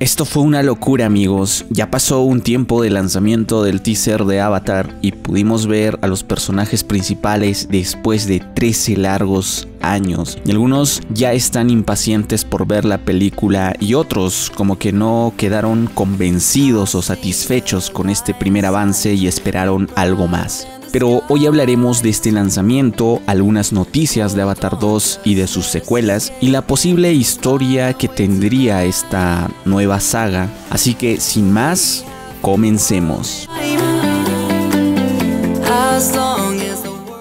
Esto fue una locura amigos, ya pasó un tiempo del lanzamiento del teaser de Avatar y pudimos ver a los personajes principales después de 13 largos años y algunos ya están impacientes por ver la película y otros como que no quedaron convencidos o satisfechos con este primer avance y esperaron algo más pero hoy hablaremos de este lanzamiento, algunas noticias de Avatar 2 y de sus secuelas y la posible historia que tendría esta nueva saga. Así que sin más, comencemos.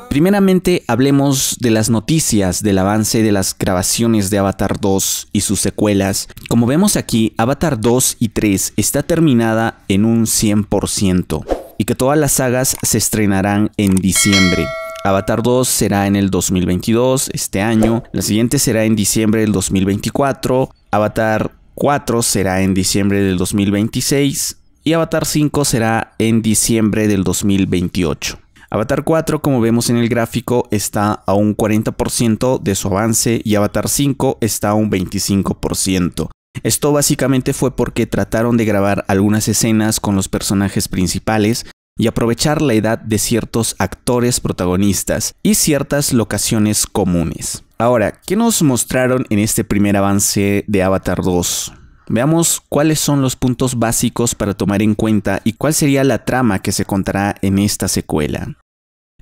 Primeramente hablemos de las noticias del avance de las grabaciones de Avatar 2 y sus secuelas. Como vemos aquí, Avatar 2 y 3 está terminada en un 100% y que todas las sagas se estrenarán en diciembre. Avatar 2 será en el 2022, este año. La siguiente será en diciembre del 2024. Avatar 4 será en diciembre del 2026. Y Avatar 5 será en diciembre del 2028. Avatar 4, como vemos en el gráfico, está a un 40% de su avance y Avatar 5 está a un 25%. Esto básicamente fue porque trataron de grabar algunas escenas con los personajes principales y aprovechar la edad de ciertos actores protagonistas y ciertas locaciones comunes. Ahora, ¿qué nos mostraron en este primer avance de Avatar 2? Veamos cuáles son los puntos básicos para tomar en cuenta y cuál sería la trama que se contará en esta secuela.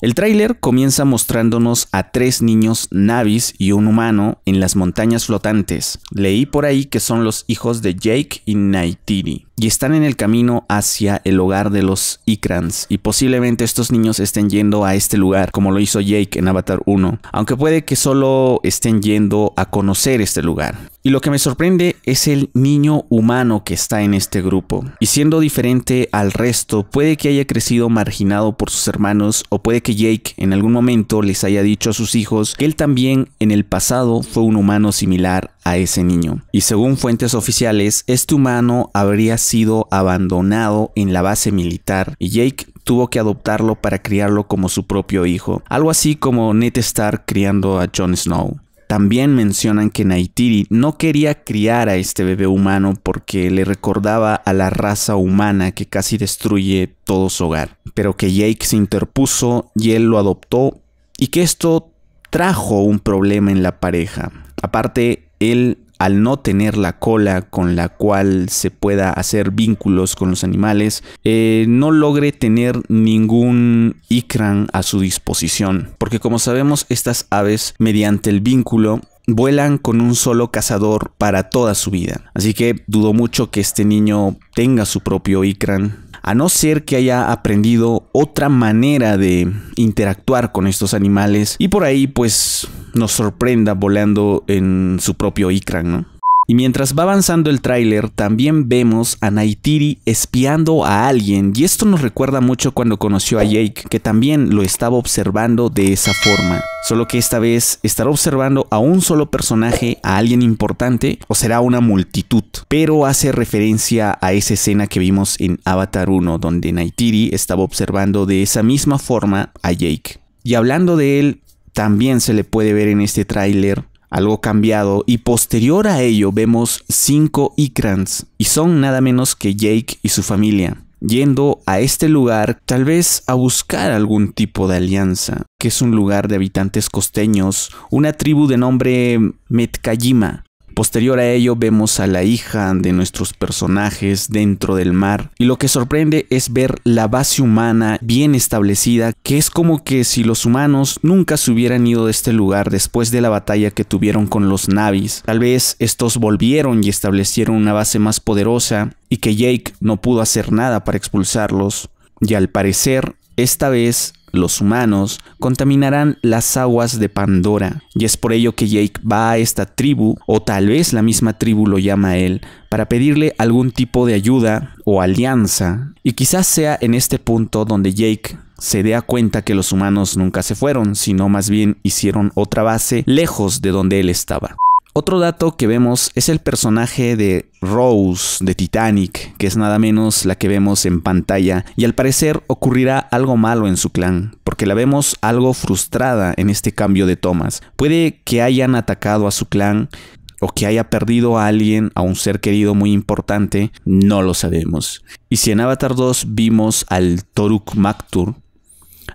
El tráiler comienza mostrándonos a tres niños navis y un humano en las montañas flotantes. Leí por ahí que son los hijos de Jake y Naitiri y están en el camino hacia el hogar de los Ikrans y posiblemente estos niños estén yendo a este lugar como lo hizo Jake en Avatar 1, aunque puede que solo estén yendo a conocer este lugar. Y lo que me sorprende es el niño humano que está en este grupo. Y siendo diferente al resto, puede que haya crecido marginado por sus hermanos o puede que Jake en algún momento les haya dicho a sus hijos que él también en el pasado fue un humano similar a ese niño. Y según fuentes oficiales, este humano habría sido sido abandonado en la base militar y Jake tuvo que adoptarlo para criarlo como su propio hijo, algo así como Ned Stark criando a Jon Snow. También mencionan que Naitiri no quería criar a este bebé humano porque le recordaba a la raza humana que casi destruye todo su hogar, pero que Jake se interpuso y él lo adoptó y que esto trajo un problema en la pareja. Aparte, él al no tener la cola con la cual se pueda hacer vínculos con los animales, eh, no logre tener ningún ikran a su disposición. Porque como sabemos, estas aves, mediante el vínculo, vuelan con un solo cazador para toda su vida. Así que dudo mucho que este niño tenga su propio ikran a no ser que haya aprendido otra manera de interactuar con estos animales y por ahí pues nos sorprenda volando en su propio Ikran, ¿no? Y mientras va avanzando el tráiler, también vemos a Naitiri espiando a alguien, y esto nos recuerda mucho cuando conoció a Jake, que también lo estaba observando de esa forma. Solo que esta vez estará observando a un solo personaje, a alguien importante, o será una multitud. Pero hace referencia a esa escena que vimos en Avatar 1, donde Naitiri estaba observando de esa misma forma a Jake. Y hablando de él, también se le puede ver en este tráiler algo cambiado y posterior a ello vemos cinco Ikrans y son nada menos que Jake y su familia yendo a este lugar tal vez a buscar algún tipo de alianza, que es un lugar de habitantes costeños, una tribu de nombre Metkayima Posterior a ello vemos a la hija de nuestros personajes dentro del mar y lo que sorprende es ver la base humana bien establecida que es como que si los humanos nunca se hubieran ido de este lugar después de la batalla que tuvieron con los navis. Tal vez estos volvieron y establecieron una base más poderosa y que Jake no pudo hacer nada para expulsarlos y al parecer esta vez los humanos, contaminarán las aguas de Pandora, y es por ello que Jake va a esta tribu, o tal vez la misma tribu lo llama a él, para pedirle algún tipo de ayuda o alianza, y quizás sea en este punto donde Jake se da cuenta que los humanos nunca se fueron, sino más bien hicieron otra base lejos de donde él estaba. Otro dato que vemos es el personaje de Rose de Titanic, que es nada menos la que vemos en pantalla, y al parecer ocurrirá algo malo en su clan, porque la vemos algo frustrada en este cambio de tomas. Puede que hayan atacado a su clan o que haya perdido a alguien, a un ser querido muy importante, no lo sabemos. Y si en Avatar 2 vimos al Toruk Maktur,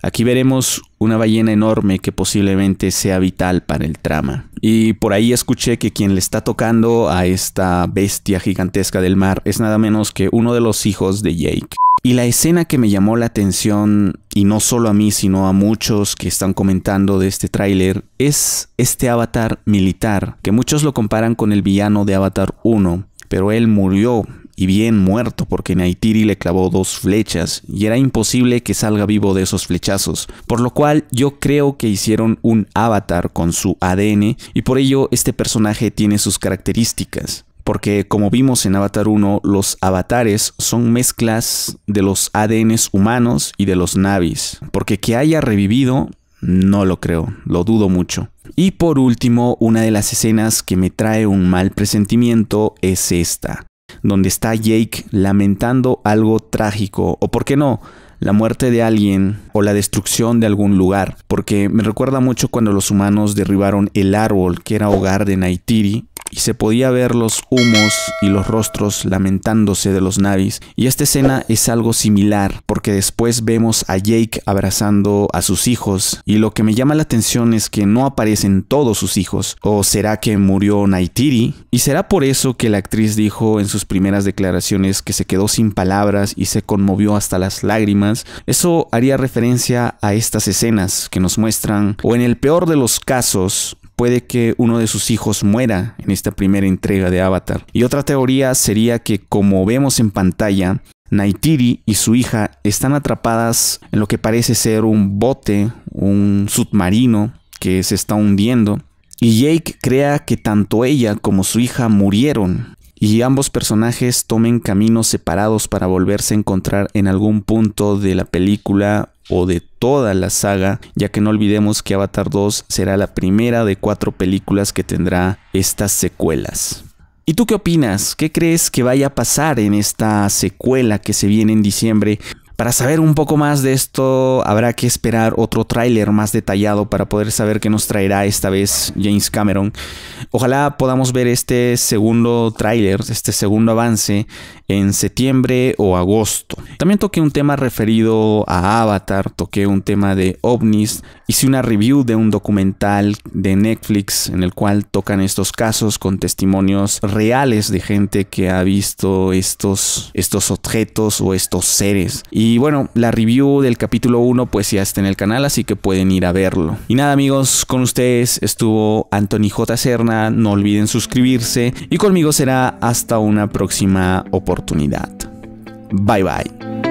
aquí veremos una ballena enorme que posiblemente sea vital para el trama. Y por ahí escuché que quien le está tocando a esta bestia gigantesca del mar es nada menos que uno de los hijos de Jake. Y la escena que me llamó la atención, y no solo a mí, sino a muchos que están comentando de este tráiler, es este avatar militar, que muchos lo comparan con el villano de Avatar 1, pero él murió y bien muerto porque Naitiri le clavó dos flechas y era imposible que salga vivo de esos flechazos, por lo cual yo creo que hicieron un avatar con su ADN y por ello este personaje tiene sus características. Porque como vimos en Avatar 1, los avatares son mezclas de los ADNs humanos y de los navis. Porque que haya revivido no lo creo, lo dudo mucho. Y por último, una de las escenas que me trae un mal presentimiento es esta donde está Jake lamentando algo trágico, o por qué no, la muerte de alguien o la destrucción de algún lugar, porque me recuerda mucho cuando los humanos derribaron el árbol que era hogar de Naitiri y se podía ver los humos y los rostros lamentándose de los navis. Y esta escena es algo similar, porque después vemos a Jake abrazando a sus hijos, y lo que me llama la atención es que no aparecen todos sus hijos, o será que murió Naitiri, y será por eso que la actriz dijo en sus primeras declaraciones que se quedó sin palabras y se conmovió hasta las lágrimas eso haría referencia a estas escenas que nos muestran, o en el peor de los casos, puede que uno de sus hijos muera en esta primera entrega de Avatar. Y otra teoría sería que, como vemos en pantalla, Naitiri y su hija están atrapadas en lo que parece ser un bote, un submarino que se está hundiendo. Y Jake crea que tanto ella como su hija murieron y ambos personajes tomen caminos separados para volverse a encontrar en algún punto de la película o de toda la saga, ya que no olvidemos que Avatar 2 será la primera de cuatro películas que tendrá estas secuelas. ¿Y tú qué opinas? ¿Qué crees que vaya a pasar en esta secuela que se viene en diciembre? Para saber un poco más de esto, habrá que esperar otro tráiler más detallado para poder saber qué nos traerá esta vez James Cameron. Ojalá podamos ver este segundo tráiler, este segundo avance en septiembre o agosto. También toqué un tema referido a Avatar, toqué un tema de ovnis, hice una review de un documental de Netflix en el cual tocan estos casos con testimonios reales de gente que ha visto estos, estos objetos o estos seres. Y y bueno, la review del capítulo 1 pues ya está en el canal, así que pueden ir a verlo. Y nada amigos, con ustedes estuvo Anthony J. Serna, no olviden suscribirse y conmigo será hasta una próxima oportunidad. Bye bye.